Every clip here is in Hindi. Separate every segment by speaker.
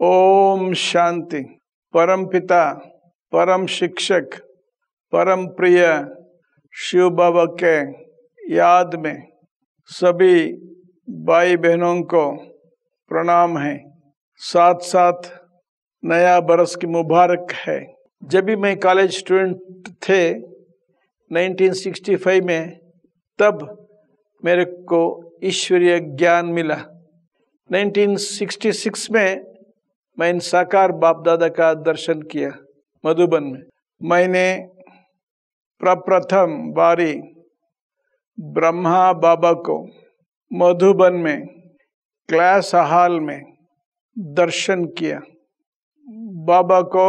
Speaker 1: ओम शांति परम पिता परम शिक्षक परम प्रिय शिव बाबा के याद में सभी भाई बहनों को प्रणाम है साथ साथ नया बरस की मुबारक है जब भी मैं कॉलेज स्टूडेंट थे 1965 में तब मेरे को ईश्वरीय ज्ञान मिला 1966 में मैंने साकार बाप दादा का दर्शन किया मधुबन में मैंने प्रप्रथम बारी ब्रह्मा बाबा को मधुबन में क्लास हाल में दर्शन किया बाबा को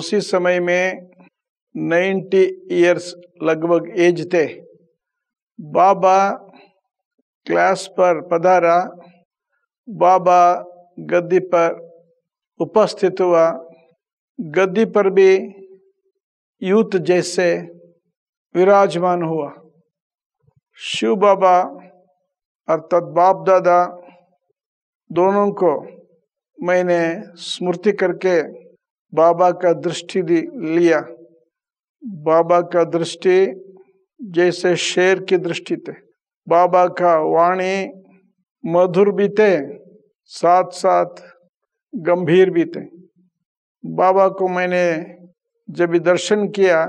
Speaker 1: उसी समय में नाइन्टी इयर्स लगभग एज थे बाबा क्लास पर पधारा बाबा गद्दी पर उपस्थित हुआ गद्दी पर भी यूथ जैसे विराजमान हुआ शिव बाबा अर्थात बाप दादा दोनों को मैंने स्मृति करके बाबा का दृष्टि दी लिया बाबा का दृष्टि जैसे शेर की दृष्टि थे बाबा का वाणी मधुर भी थे साथ साथ गंभीर भी थे बाबा को मैंने जब दर्शन किया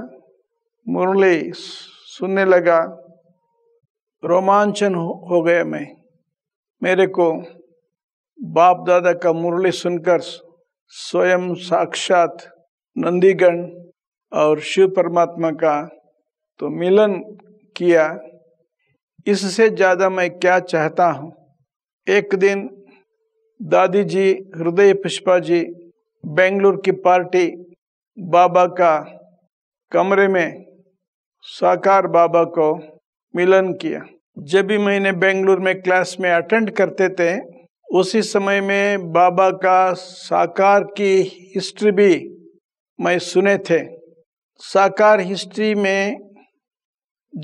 Speaker 1: मुरली सुनने लगा रोमांचन हो गया मैं मेरे को बाप दादा का मुरली सुनकर स्वयं साक्षात नंदीगण और शिव परमात्मा का तो मिलन किया इससे ज़्यादा मैं क्या चाहता हूँ एक दिन दादी जी हृदय पुष्पा जी बेंगलुरु की पार्टी बाबा का कमरे में साकार बाबा को मिलन किया जब भी मैंने बेंगलुरु में क्लास में अटेंड करते थे उसी समय में बाबा का साकार की हिस्ट्री भी मैं सुने थे साकार हिस्ट्री में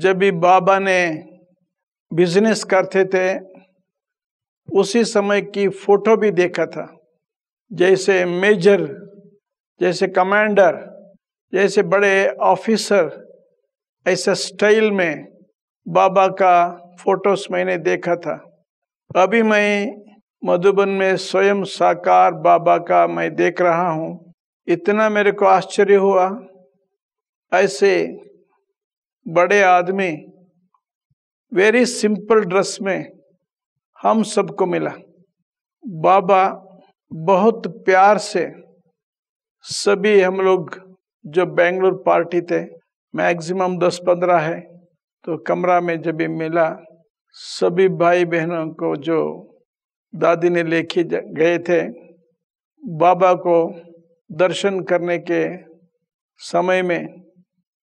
Speaker 1: जब भी बाबा ने बिजनेस करते थे उसी समय की फोटो भी देखा था जैसे मेजर जैसे कमांडर जैसे बड़े ऑफिसर ऐसे स्टाइल में बाबा का फोटोस मैंने देखा था अभी मैं मधुबन में स्वयं साकार बाबा का मैं देख रहा हूँ इतना मेरे को आश्चर्य हुआ ऐसे बड़े आदमी वेरी सिंपल ड्रेस में हम सबको मिला बाबा बहुत प्यार से सभी हम लोग जो बेंगलोर पार्टी थे मैक्सिमम दस पंद्रह है तो कमरा में जब भी मिला सभी भाई बहनों को जो दादी ने लेके गए थे बाबा को दर्शन करने के समय में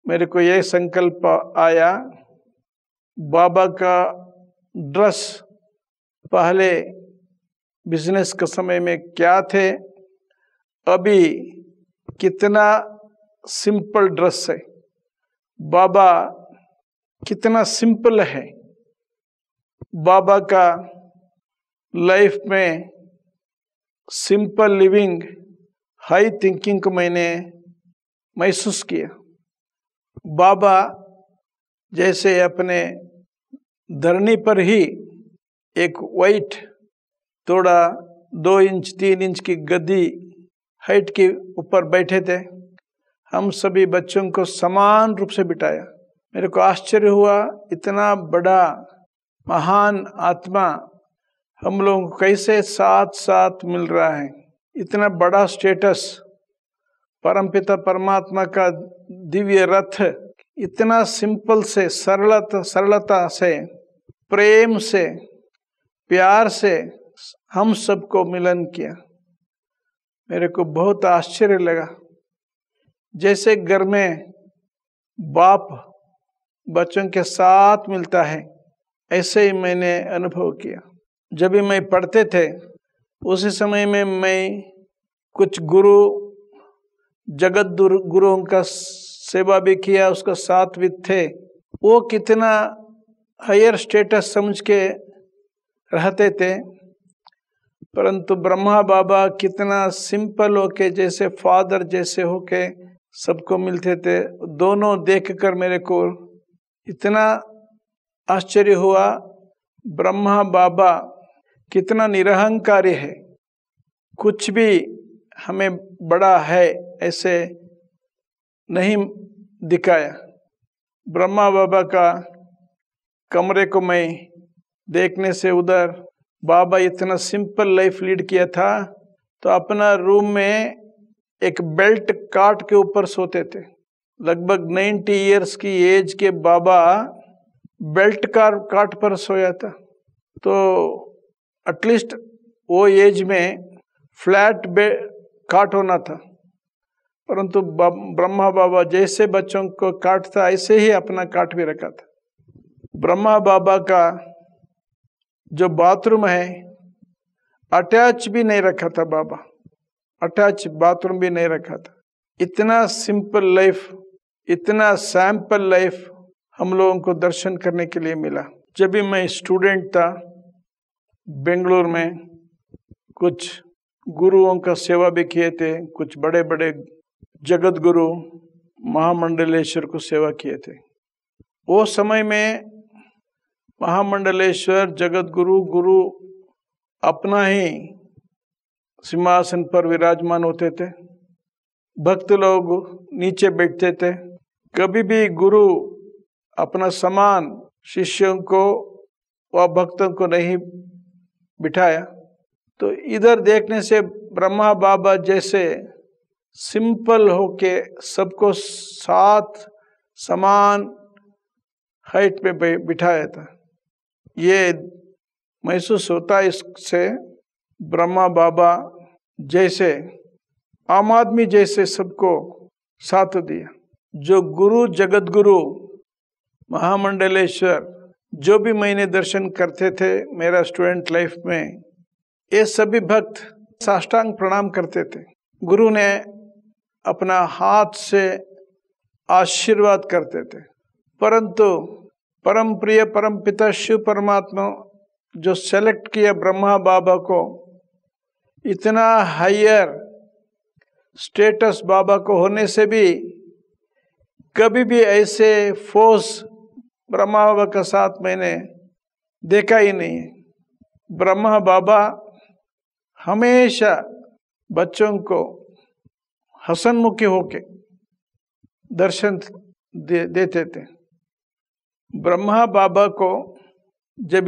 Speaker 1: मेरे को यह संकल्प आया बाबा का ड्रेस पहले बिजनेस के समय में क्या थे अभी कितना सिंपल ड्रेस है बाबा कितना सिंपल है बाबा का लाइफ में सिंपल लिविंग हाई थिंकिंग को मैंने महसूस किया बाबा जैसे अपने धरनी पर ही एक वाइट थोड़ा दो इंच तीन इंच की गद्दी हाइट के ऊपर बैठे थे हम सभी बच्चों को समान रूप से बिठाया मेरे को आश्चर्य हुआ इतना बड़ा महान आत्मा हम लोगों को कैसे साथ साथ मिल रहा है इतना बड़ा स्टेटस परमपिता परमात्मा का दिव्य रथ इतना सिंपल से सरलता सरलता से प्रेम से प्यार से हम सबको मिलन किया मेरे को बहुत आश्चर्य लगा जैसे घर में बाप बच्चों के साथ मिलता है ऐसे ही मैंने अनुभव किया जब भी मैं पढ़ते थे उसी समय में मैं कुछ गुरु जगत गुरुओं का सेवा भी किया उसका साथ भी थे वो कितना हायर स्टेटस समझ के रहते थे परंतु ब्रह्मा बाबा कितना सिंपल हो के जैसे फादर जैसे हो के सबको मिलते थे दोनों देखकर मेरे को इतना आश्चर्य हुआ ब्रह्मा बाबा कितना निरहंकारी है कुछ भी हमें बड़ा है ऐसे नहीं दिखाया ब्रह्मा बाबा का कमरे को मैं देखने से उधर बाबा इतना सिंपल लाइफ लीड किया था तो अपना रूम में एक बेल्ट काट के ऊपर सोते थे लगभग 90 इयर्स की एज के बाबा बेल्ट का काट पर सोया था तो एटलीस्ट वो एज में फ्लैट बे काट होना था परंतु ब्रह्मा बाबा जैसे बच्चों को काटता ऐसे ही अपना काट भी रखा था ब्रह्मा बाबा का जो बाथरूम है अटैच भी नहीं रखा था बाबा अटैच बाथरूम भी नहीं रखा था इतना सिंपल लाइफ इतना सैम्पल लाइफ हम लोगों को दर्शन करने के लिए मिला जब भी मैं स्टूडेंट था बेंगलोर में कुछ गुरुओं का सेवा भी किए थे कुछ बड़े बड़े जगत गुरु महामंडलेश्वर को सेवा किए थे वो समय में महामंडलेश्वर जगत गुरु गुरु अपना ही सिंहासन पर विराजमान होते थे भक्त लोग नीचे बैठते थे कभी भी गुरु अपना समान शिष्यों को व भक्तों को नहीं बिठाया तो इधर देखने से ब्रह्मा बाबा जैसे सिंपल होके सबको साथ समान हाइट पे बिठाया था ये महसूस होता है इससे ब्रह्मा बाबा जैसे आम आदमी जैसे सबको साथ दिया जो गुरु जगत गुरु महामंडलेश्वर जो भी मैंने दर्शन करते थे मेरा स्टूडेंट लाइफ में ये सभी भक्त साष्टांग प्रणाम करते थे गुरु ने अपना हाथ से आशीर्वाद करते थे परंतु परम प्रिय परम पिता शिव परमात्मा जो सेलेक्ट किया ब्रह्मा बाबा को इतना हायर स्टेटस बाबा को होने से भी कभी भी ऐसे फोर्स ब्रह्मा बाबा के साथ मैंने देखा ही नहीं है ब्रह्मा बाबा हमेशा बच्चों को हसनमुखी होके दर्शन दे देते थे ब्रह्मा बाबा को जब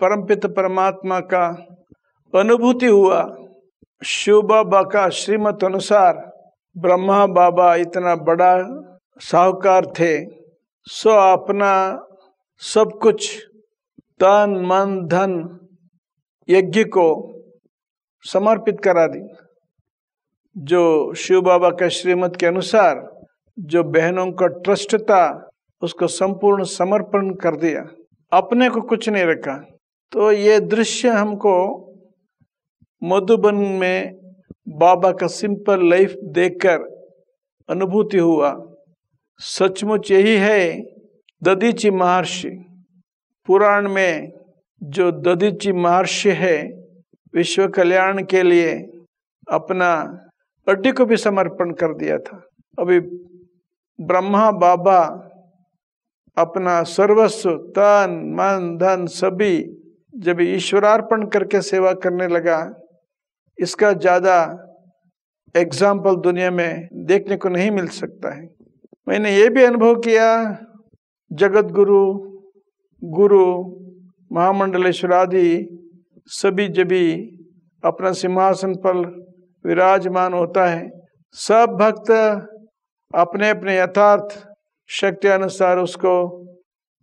Speaker 1: परमपित परमात्मा का अनुभूति हुआ शिव बाबा का श्रीमत अनुसार ब्रह्मा बाबा इतना बड़ा साहूकार थे सो अपना सब कुछ तन मन धन यज्ञ को समर्पित करा दी जो शिव बाबा के श्रीमत के अनुसार जो बहनों का ट्रस्ट था उसको संपूर्ण समर्पण कर दिया अपने को कुछ नहीं रखा तो ये दृश्य हमको मधुबन में बाबा का सिंपल लाइफ देखकर अनुभूति हुआ सचमुच यही है ददीची महर्षि पुराण में जो ददीची महर्षि है विश्व कल्याण के लिए अपना अड्डी को भी समर्पण कर दिया था अभी ब्रह्मा बाबा अपना सर्वस्व तन मन धन सभी जब ईश्वरार्पण करके सेवा करने लगा इसका ज़्यादा एग्जाम्पल दुनिया में देखने को नहीं मिल सकता है मैंने ये भी अनुभव किया जगत गुरु गुरु महामंडलेश्वर आदि सभी भी अपना सिंहासन पर विराजमान होता है सब भक्त अपने अपने यथार्थ शक्ति अनुसार उसको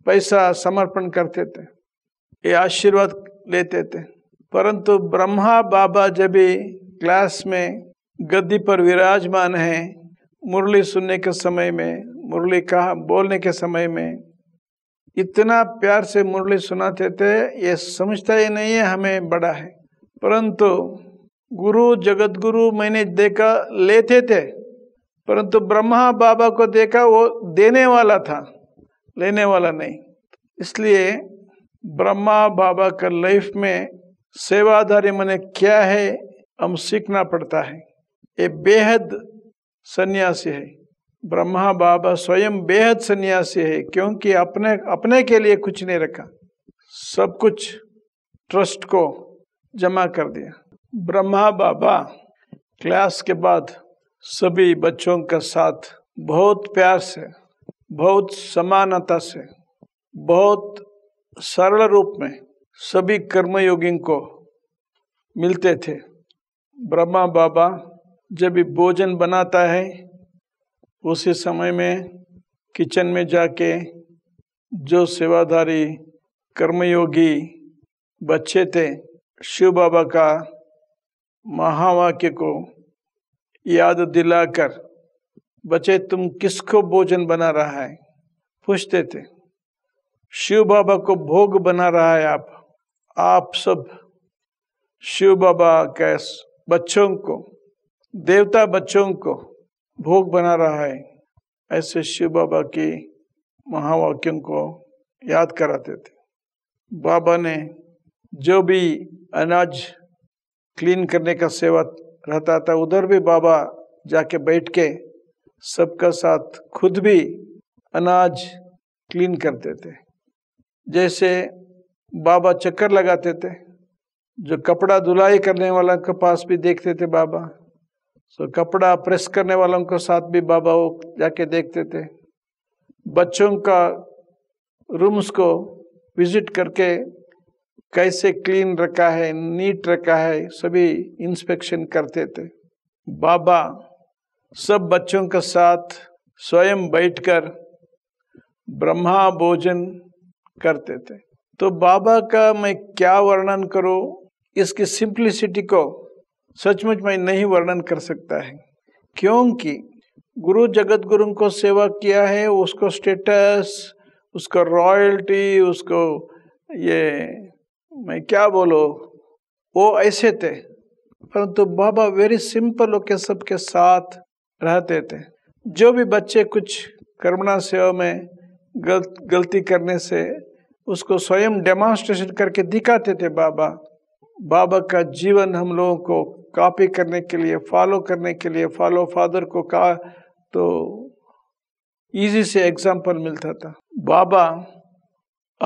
Speaker 1: पैसा समर्पण करते थे ये आशीर्वाद लेते थे परंतु ब्रह्मा बाबा जब भी क्लास में गद्दी पर विराजमान है मुरली सुनने के समय में मुरली कहा बोलने के समय में इतना प्यार से मुरली सुनाते थे ये समझता ही नहीं है हमें बड़ा है परंतु गुरु जगत गुरु मैंने देखा लेते थे परंतु ब्रह्मा बाबा को देखा वो देने वाला था लेने वाला नहीं इसलिए ब्रह्मा बाबा का लाइफ में सेवाधारी मैंने क्या है हम सीखना पड़ता है ये बेहद सन्यासी है ब्रह्मा बाबा स्वयं बेहद सन्यासी है क्योंकि अपने अपने के लिए कुछ नहीं रखा सब कुछ ट्रस्ट को जमा कर दिया ब्रह्मा बाबा क्लास के बाद सभी बच्चों का साथ बहुत प्यार से बहुत समानता से बहुत सरल रूप में सभी कर्मयोगियों को मिलते थे ब्रह्मा बाबा जब भी भोजन बनाता है उसी समय में किचन में जाके जो सेवाधारी कर्मयोगी बच्चे थे शिव बाबा का महावाक्य को याद दिलाकर बचे तुम किसको भोजन बना रहा है पूछते थे शिव बाबा को भोग बना रहा है आप आप सब शिव बाबा के बच्चों को देवता बच्चों को भोग बना रहा है ऐसे शिव बाबा की महावाक्यों को याद कराते थे बाबा ने जो भी अनाज क्लीन करने का सेवा रहता था उधर भी बाबा जाके बैठ के सबका साथ खुद भी अनाज क्लीन करते थे जैसे बाबा चक्कर लगाते थे जो कपड़ा धुलाई करने वालों के पास भी देखते थे बाबा सो कपड़ा प्रेस करने वालों के साथ भी बाबा वो जाके देखते थे बच्चों का रूम्स को विजिट करके कैसे क्लीन रखा है नीट रखा है सभी इंस्पेक्शन करते थे बाबा सब बच्चों के साथ स्वयं बैठकर ब्रह्मा भोजन करते थे तो बाबा का मैं क्या वर्णन करूं इसकी सिंप्लिसिटी को सचमुच मैं नहीं वर्णन कर सकता है क्योंकि गुरु जगत गुरु को सेवा किया है उसको स्टेटस उसको रॉयल्टी उसको ये मैं क्या बोलो वो ऐसे थे परंतु बाबा वेरी सिंपल होके सबके साथ रहते थे जो भी बच्चे कुछ कर्मणा सेवा में गलत गलती करने से उसको स्वयं डेमोन्स्ट्रेशन करके दिखाते थे बाबा बाबा का जीवन हम लोगों को कॉपी करने के लिए फॉलो करने के लिए फॉलो फादर को कहा तो इजी से एग्जाम्पल मिलता था बाबा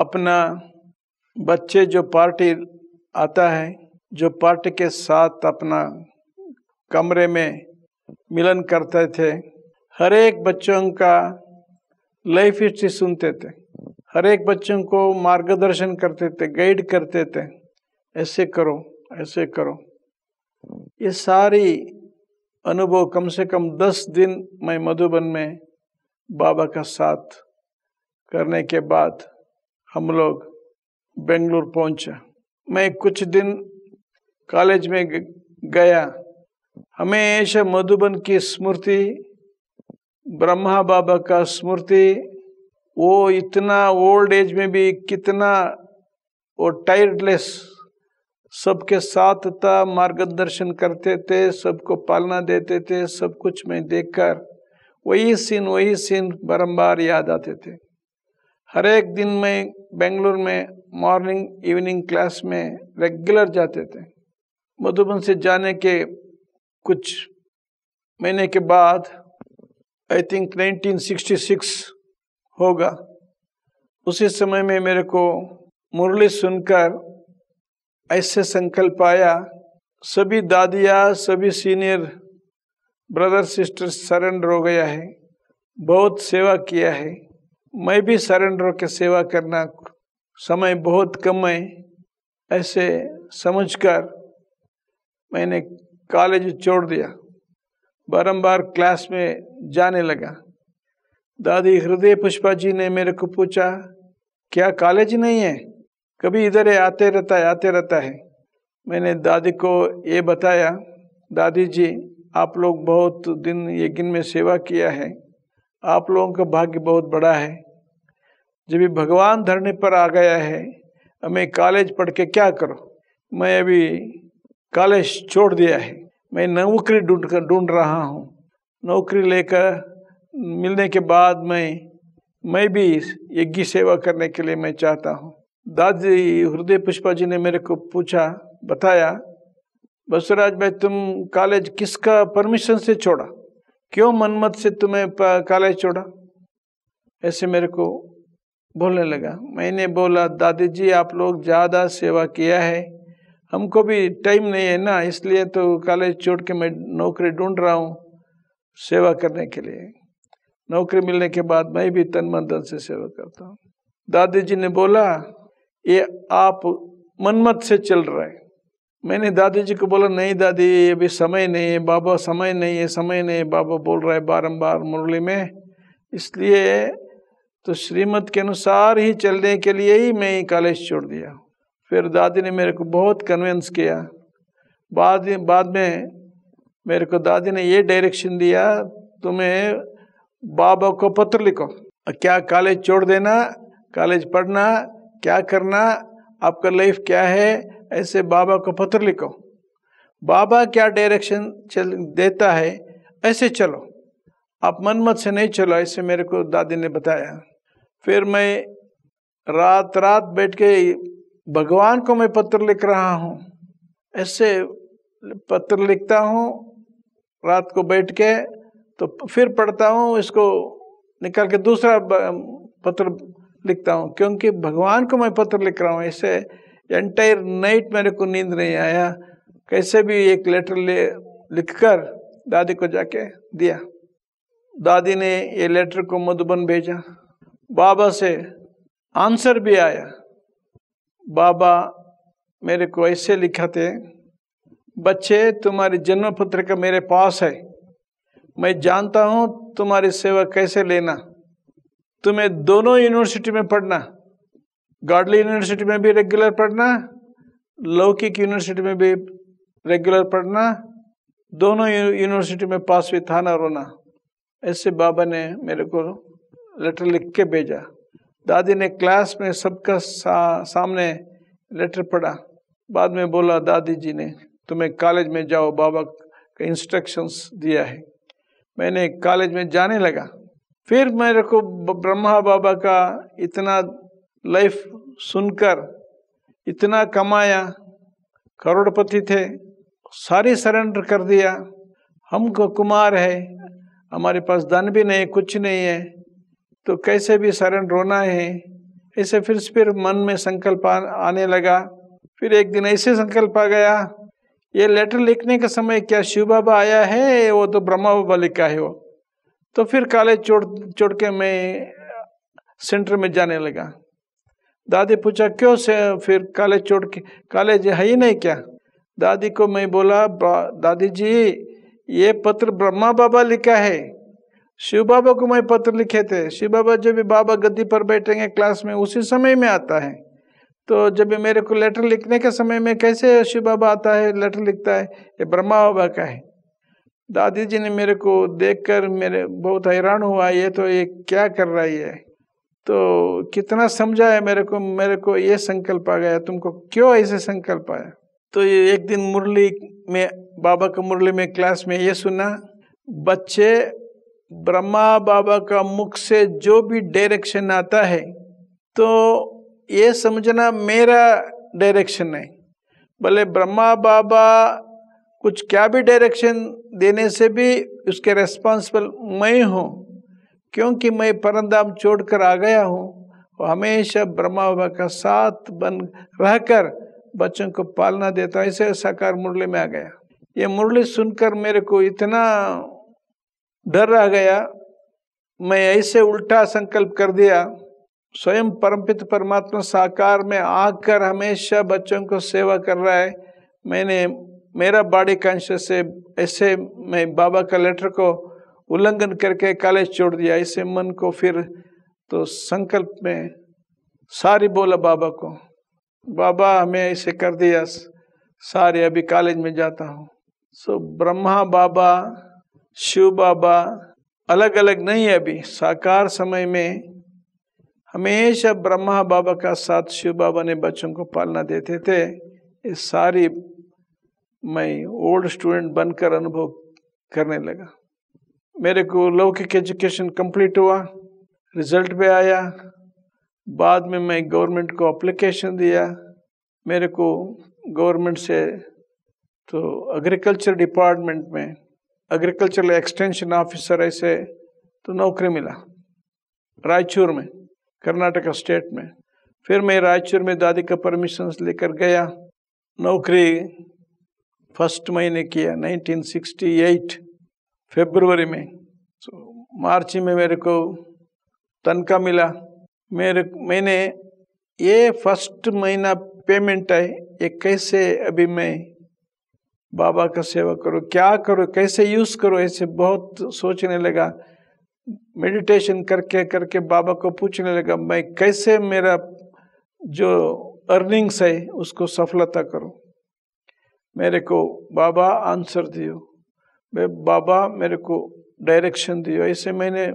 Speaker 1: अपना बच्चे जो पार्टी आता है जो पार्टी के साथ अपना कमरे में मिलन करते थे हर एक बच्चों का लाइफ हिस्ट्री सुनते थे हर एक बच्चों को मार्गदर्शन करते थे गाइड करते थे ऐसे करो ऐसे करो ये सारी अनुभव कम से कम दस दिन मैं मधुबन में बाबा का साथ करने के बाद हम लोग बेंगलोर पहुंचा मैं कुछ दिन कॉलेज में गया हमेशा मधुबन की स्मृति ब्रह्मा बाबा का स्मृति वो इतना ओल्ड एज में भी कितना वो टायर्डलेस सबके साथ था मार्गदर्शन करते थे सबको पालना देते थे सब कुछ मैं देखकर वही सीन वही सीन बारम्बार याद आते थे हर एक दिन मैं बेंगलोर में मॉर्निंग इवनिंग क्लास में रेगुलर जाते थे मधुबन से जाने के कुछ महीने के बाद आई थिंक 1966 होगा उसी समय में मेरे को मुरली सुनकर ऐसे संकल्प आया सभी दादियाँ सभी सीनियर ब्रदर सिस्टर सरेंडर हो गया है बहुत सेवा किया है मैं भी सरेंडर के सेवा करना समय बहुत कम है ऐसे समझकर मैंने कॉलेज छोड़ दिया बारंबार क्लास में जाने लगा दादी हृदय पुष्पा जी ने मेरे को पूछा क्या कॉलेज नहीं है कभी इधर आते रहता है आते रहता है मैंने दादी को ये बताया दादी जी आप लोग बहुत दिन दिन में सेवा किया है आप लोगों का भाग्य बहुत बड़ा है जब ये भगवान धरने पर आ गया है अब मैं कॉलेज पढ़ के क्या करूँ मैं अभी कॉलेज छोड़ दिया है मैं नौकरी ढूंढ कर ढूंढ रहा हूँ नौकरी लेकर मिलने के बाद मैं मैं भी यज्ञ सेवा करने के लिए मैं चाहता हूँ दादी हृदय पुष्पा जी ने मेरे को पूछा बताया बसुराज भाई तुम कॉलेज किसका परमिशन से छोड़ा क्यों मनमत से तुम्हें कॉलेज छोड़ा ऐसे मेरे को बोलने लगा मैंने बोला दादी जी आप लोग ज़्यादा सेवा किया है हमको भी टाइम नहीं है ना इसलिए तो कॉलेज छोड़ के मैं नौकरी ढूंढ रहा हूँ सेवा करने के लिए नौकरी मिलने के बाद मैं भी तन मन धन से सेवा करता हूँ दादी जी ने बोला ये आप मनमत से चल रहे हैं मैंने दादी जी को बोला नहीं दादी ये अभी समय नहीं है बाबा समय नहीं है समय नहीं है बाबा बोल रहा है बारम्बार मुरली में इसलिए तो श्रीमत के अनुसार ही चलने के लिए ही मैं कॉलेज छोड़ दिया फिर दादी ने मेरे को बहुत कन्विंस किया बाद बाद में मेरे को दादी ने ये डायरेक्शन दिया तुम्हें बाबा को पत्र लिखो क्या कॉलेज छोड़ देना कॉलेज पढ़ना क्या करना आपका लाइफ क्या है ऐसे बाबा को पत्र लिखो बाबा क्या डायरेक्शन चल देता है ऐसे चलो आप मन मत से नहीं चलो ऐसे मेरे को दादी ने बताया फिर मैं रात रात बैठ के भगवान को मैं पत्र लिख रहा हूँ ऐसे पत्र लिखता हूँ रात को बैठ के तो फिर पढ़ता हूँ इसको निकाल के दूसरा पत्र लिखता हूँ क्योंकि भगवान को मैं पत्र लिख रहा हूँ ऐसे एंटायर नाइट मेरे को नींद नहीं आया कैसे भी एक लेटर ले लिखकर दादी को जाके दिया दादी ने ये लेटर को मधुबन भेजा बाबा से आंसर भी आया बाबा मेरे को ऐसे लिखा थे बच्चे तुम्हारी जन्म का मेरे पास है मैं जानता हूँ तुम्हारी सेवा कैसे लेना तुम्हें दोनों यूनिवर्सिटी में पढ़ना गाडली यूनिवर्सिटी में भी रेगुलर पढ़ना लौकिक यूनिवर्सिटी में भी रेगुलर पढ़ना दोनों यूनिवर्सिटी में पास भी थाना रोना ऐसे बाबा ने मेरे को लेटर लिख के भेजा दादी ने क्लास में सबका सा, सामने लेटर पढ़ा बाद में बोला दादी जी ने तुम्हें कॉलेज में जाओ बाबा का इंस्ट्रक्शंस दिया है मैंने कॉलेज में जाने लगा फिर मेरे को ब्रह्मा बाबा का इतना लाइफ सुनकर इतना कमाया करोड़पति थे सारी सरेंडर कर दिया हमको कुमार है हमारे पास धन भी नहीं कुछ नहीं है तो कैसे भी शरण रोना है ऐसे फिर फिर मन में संकल्प आने लगा फिर एक दिन ऐसे संकल्प आ गया ये लेटर लिखने के समय क्या शिव बाबा आया है वो तो ब्रह्मा बाबा लिखा है वो तो फिर काले चोट चोड़ के मैं सेंटर में जाने लगा दादी पूछा क्यों से फिर काले चोट के काले जी है ही नहीं क्या दादी को मैं बोला दादी जी ये पत्र ब्रह्मा बाबा लिखा है शिव बाबा को मैं पत्र लिखे थे शिव बाबा जब भी बाबा गद्दी पर बैठेंगे क्लास में उसी समय में आता है तो जब मेरे को लेटर लिखने के समय में कैसे शिव बाबा आता है लेटर लिखता है ये ब्रह्मा बाबा का है दादी जी ने मेरे को देखकर मेरे बहुत हैरान हुआ ये तो ये क्या कर रहा है तो कितना समझा है मेरे को मेरे को ये संकल्प आ गया तुमको क्यों ऐसे संकल्प आया तो ये एक दिन मुरली में बाबा का मुरली में क्लास में ये सुना बच्चे ब्रह्मा बाबा का मुख से जो भी डायरेक्शन आता है तो ये समझना मेरा डायरेक्शन है भले ब्रह्मा बाबा कुछ क्या भी डायरेक्शन देने से भी उसके रेस्पॉन्सिबल मैं हूँ क्योंकि मैं परमधाम छोड़कर आ गया हूँ और हमेशा ब्रह्मा बाबा का साथ बन रहकर बच्चों को पालना देता हूँ इसे साकार मुरली में आ गया ये मुरली सुनकर मेरे को इतना डर आ गया मैं ऐसे उल्टा संकल्प कर दिया स्वयं परमपित परमात्मा साकार में आकर हमेशा बच्चों को सेवा कर रहा है मैंने मेरा बॉडी कॉन्शियस से ऐसे मैं बाबा का लेटर को उल्लंघन करके कॉलेज छोड़ दिया ऐसे मन को फिर तो संकल्प में सारी बोला बाबा को बाबा हमें ऐसे कर दिया सारे अभी कॉलेज में जाता हूँ सो ब्रह्मा बाबा शिव बाबा अलग अलग नहीं है अभी साकार समय में हमेशा ब्रह्मा बाबा का साथ शिव बाबा ने बच्चों को पालना देते थे ये सारी मैं ओल्ड स्टूडेंट बनकर अनुभव करने लगा मेरे को लौकिक एजुकेशन कंप्लीट हुआ रिजल्ट भी आया बाद में मैं गवर्नमेंट को अप्लीकेशन दिया मेरे को गवर्नमेंट से तो एग्रीकल्चर डिपार्टमेंट में एग्रीकल्चरल एक्सटेंशन ऑफिसर ऐसे तो नौकरी मिला रायचूर में कर्नाटका स्टेट में फिर मैं रायचूर में दादी का परमिशन लेकर गया नौकरी फर्स्ट महीने किया 1968 फरवरी में तो मार्च में मेरे को तनख्वाह मिला मेरे मैंने ये फर्स्ट महीना पेमेंट है ये कैसे अभी मैं बाबा का सेवा करो क्या करो कैसे यूज करो ऐसे बहुत सोचने लगा मेडिटेशन करके करके बाबा को पूछने लगा मैं कैसे मेरा जो अर्निंग्स है उसको सफलता करूं मेरे को बाबा आंसर दियो बाबा मेरे को डायरेक्शन दियो ऐसे मैंने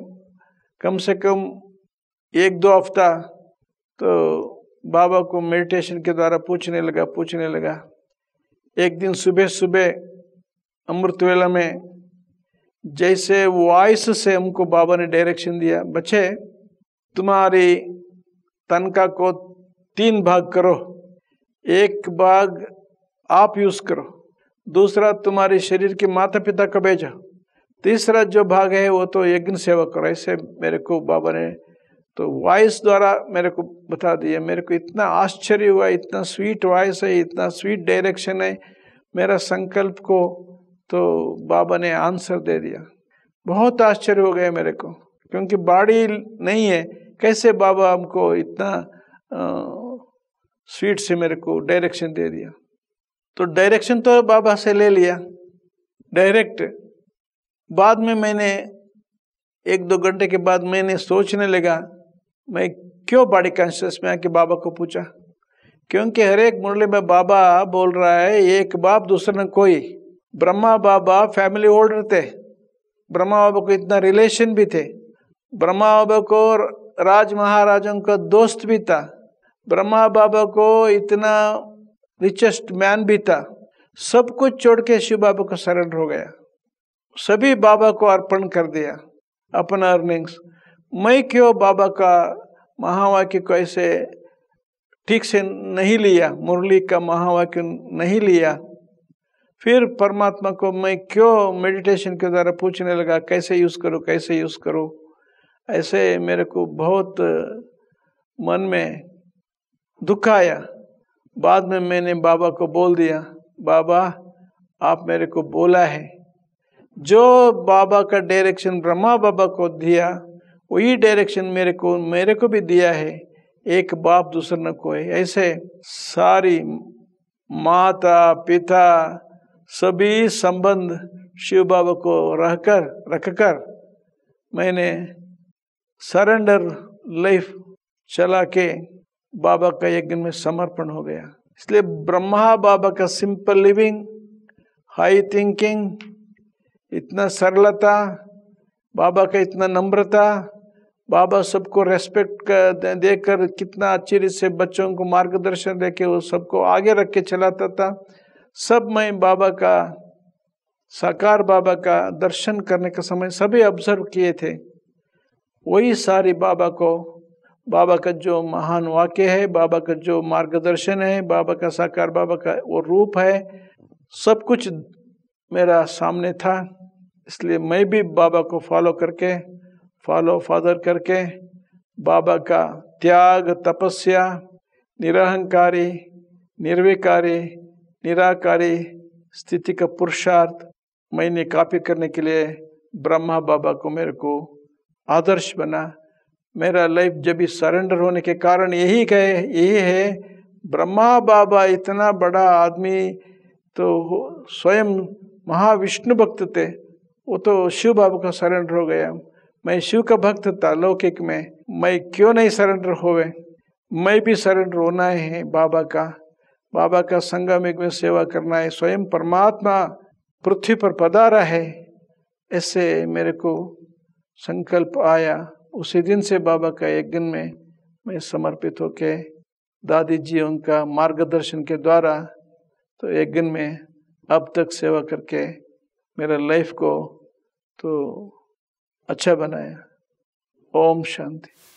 Speaker 1: कम से कम एक दो हफ्ता तो बाबा को मेडिटेशन के द्वारा पूछने लगा पूछने लगा एक दिन सुबह सुबह अमृत वेला में जैसे वॉइस से हमको बाबा ने डायरेक्शन दिया बच्चे तुम्हारी तनखा को तीन भाग करो एक भाग आप यूज करो दूसरा तुम्हारे शरीर के माता पिता को भेजो तीसरा जो भाग है वो तो यज्ञ सेवा करो ऐसे मेरे को बाबा ने तो वॉइस द्वारा मेरे को बता दिया मेरे को इतना आश्चर्य हुआ इतना स्वीट वॉइस है इतना स्वीट डायरेक्शन है मेरा संकल्प को तो बाबा ने आंसर दे दिया बहुत आश्चर्य हो गया मेरे को क्योंकि बाड़ी नहीं है कैसे बाबा हमको इतना स्वीट से मेरे को डायरेक्शन दे दिया तो डायरेक्शन तो बाबा से ले लिया डायरेक्ट बाद में मैंने एक दो घंटे के बाद मैंने सोचने लगा मैं क्यों बॉडी कॉन्शियस में आके बाबा को पूछा क्योंकि हर एक मुरली में बाबा बोल रहा है एक बाप दूसरे ने कोई ब्रह्मा बाबा फैमिली होल्डर थे ब्रह्मा बाबा को इतना रिलेशन भी थे ब्रह्मा बाबा को राज महाराजों का दोस्त भी था ब्रह्मा बाबा को इतना रिचेस्ट मैन भी था सब कुछ छोड़ के शिव बाबा को सरेंडर हो गया सभी बाबा को अर्पण कर दिया अपना अर्निंग्स मैं क्यों बाबा का महावाक्य कैसे ठीक से नहीं लिया मुरली का महावाक्य नहीं लिया फिर परमात्मा को मैं क्यों मेडिटेशन के द्वारा पूछने लगा कैसे यूज़ करूँ कैसे यूज़ करूँ ऐसे मेरे को बहुत मन में दुख आया बाद में मैंने बाबा को बोल दिया बाबा आप मेरे को बोला है जो बाबा का डायरेक्शन ब्रह्मा बाबा को दिया वही डायरेक्शन मेरे को मेरे को भी दिया है एक बाप दूसरे न कोई ऐसे सारी माता पिता सभी संबंध शिव बाबा को रहकर रखकर मैंने सरेंडर लाइफ चला के बाबा का यज्ञ में समर्पण हो गया इसलिए ब्रह्मा बाबा का सिंपल लिविंग हाई थिंकिंग इतना सरलता बाबा का इतना नम्रता बाबा सबको रेस्पेक्ट देकर कितना अच्छे से बच्चों को मार्गदर्शन देके वो सबको आगे रख के चलाता था सब मैं बाबा का साकार बाबा का दर्शन करने का समय सभी ऑब्जर्व किए थे वही सारी बाबा को बाबा का जो महान वाक्य है बाबा का जो मार्गदर्शन है बाबा का साकार बाबा का वो रूप है सब कुछ मेरा सामने था इसलिए मैं भी बाबा को फॉलो करके फॉलो फादर करके बाबा का त्याग तपस्या निरहंकारी निर्विकारी निराकारी स्थिति का पुरुषार्थ मैंने कॉपी करने के लिए ब्रह्मा बाबा को मेरे को आदर्श बना मेरा लाइफ जब भी सरेंडर होने के कारण यही कहे यही है ब्रह्मा बाबा इतना बड़ा आदमी तो स्वयं महाविष्णु भक्त थे वो तो शिव बाबा का सरेंडर हो गया मैं शिव का भक्त था लौकिक में मैं क्यों नहीं सरेंडर होवे मैं भी सरेंडर होना है बाबा का बाबा का संगम एक में सेवा करना है स्वयं परमात्मा पृथ्वी पर पधारा है ऐसे मेरे को संकल्प आया उसी दिन से बाबा का एक दिन में मैं समर्पित होके दादी जी उनका मार्गदर्शन के द्वारा तो एक दिन में अब तक सेवा करके मेरा लाइफ को तो अच्छा बनाया ओम शांति